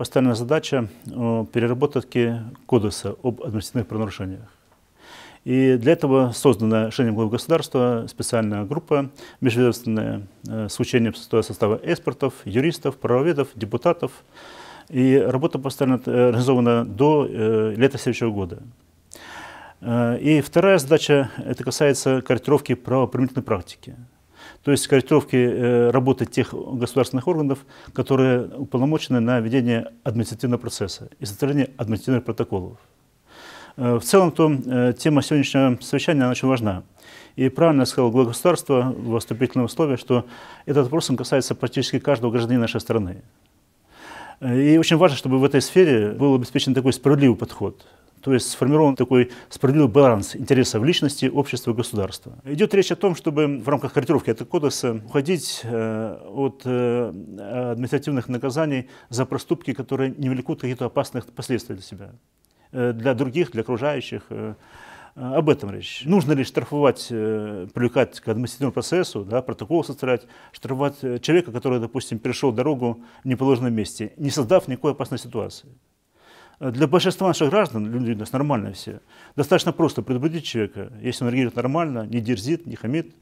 поставлена задача э, переработки Кодекса об административных правонарушениях. И для этого создана решением главы государства специальная группа межведомственная э, с учением состава экспертов, юристов, правоведов, депутатов. И работа поставлена, э, организована до лета следующего года. И вторая задача, это касается корректировки правоприменительной практики. То есть корректировки э, работы тех государственных органов, которые уполномочены на ведение административного процесса и составление административных протоколов. Э, в целом, то э, тема сегодняшнего совещания она очень важна. И правильно сказал глава государства в вступительном слове, что этот вопрос касается практически каждого гражданина нашей страны. И очень важно, чтобы в этой сфере был обеспечен такой справедливый подход – то есть сформирован такой справедливый баланс интересов личности, общества и государства. Идет речь о том, чтобы в рамках корректировки этого кодекса уходить э, от э, административных наказаний за проступки, которые не влекут каких-то опасных последствий для себя, э, для других, для окружающих. Об этом речь. Нужно ли штрафовать, привлекать к административному процессу, да, протокол составлять, штрафовать человека, который, допустим, перешел дорогу в неположенном месте, не создав никакой опасной ситуации. Для большинства наших граждан, люди у нас нормальные все, достаточно просто предупредить человека, если он реагирует нормально, не дерзит, не хамит,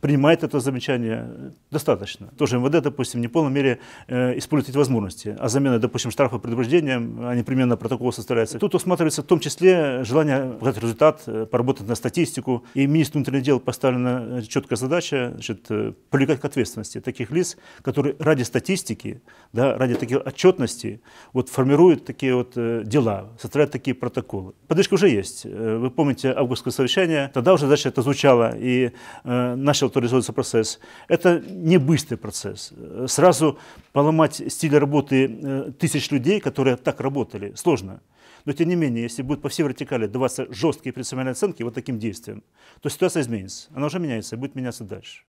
принимает это замечание, достаточно. Тоже МВД, допустим, не в полной мере э, использует эти возможности, а замена, допустим, штрафа предупреждением, а непременно протокол составляется. Тут усматривается в том числе желание показать результат, э, поработать на статистику, и министру внутренних дел поставлена э, четкая задача значит, привлекать к ответственности таких лиц, которые ради статистики, да, ради таких отчетности вот формируют такие вот дела, составляют такие протоколы. Поддержка уже есть. Э, вы помните августское совещание, тогда уже задача это звучало и э, начал реализовываться процесс. Это не быстрый процесс. Э, сразу поломать стиль работы э, тысяч людей, которые так работали, сложно. Но тем не менее, если будут по всей вертикали даваться жесткие принципиальные оценки вот таким действиям, то ситуация изменится. Она уже меняется и будет меняться дальше.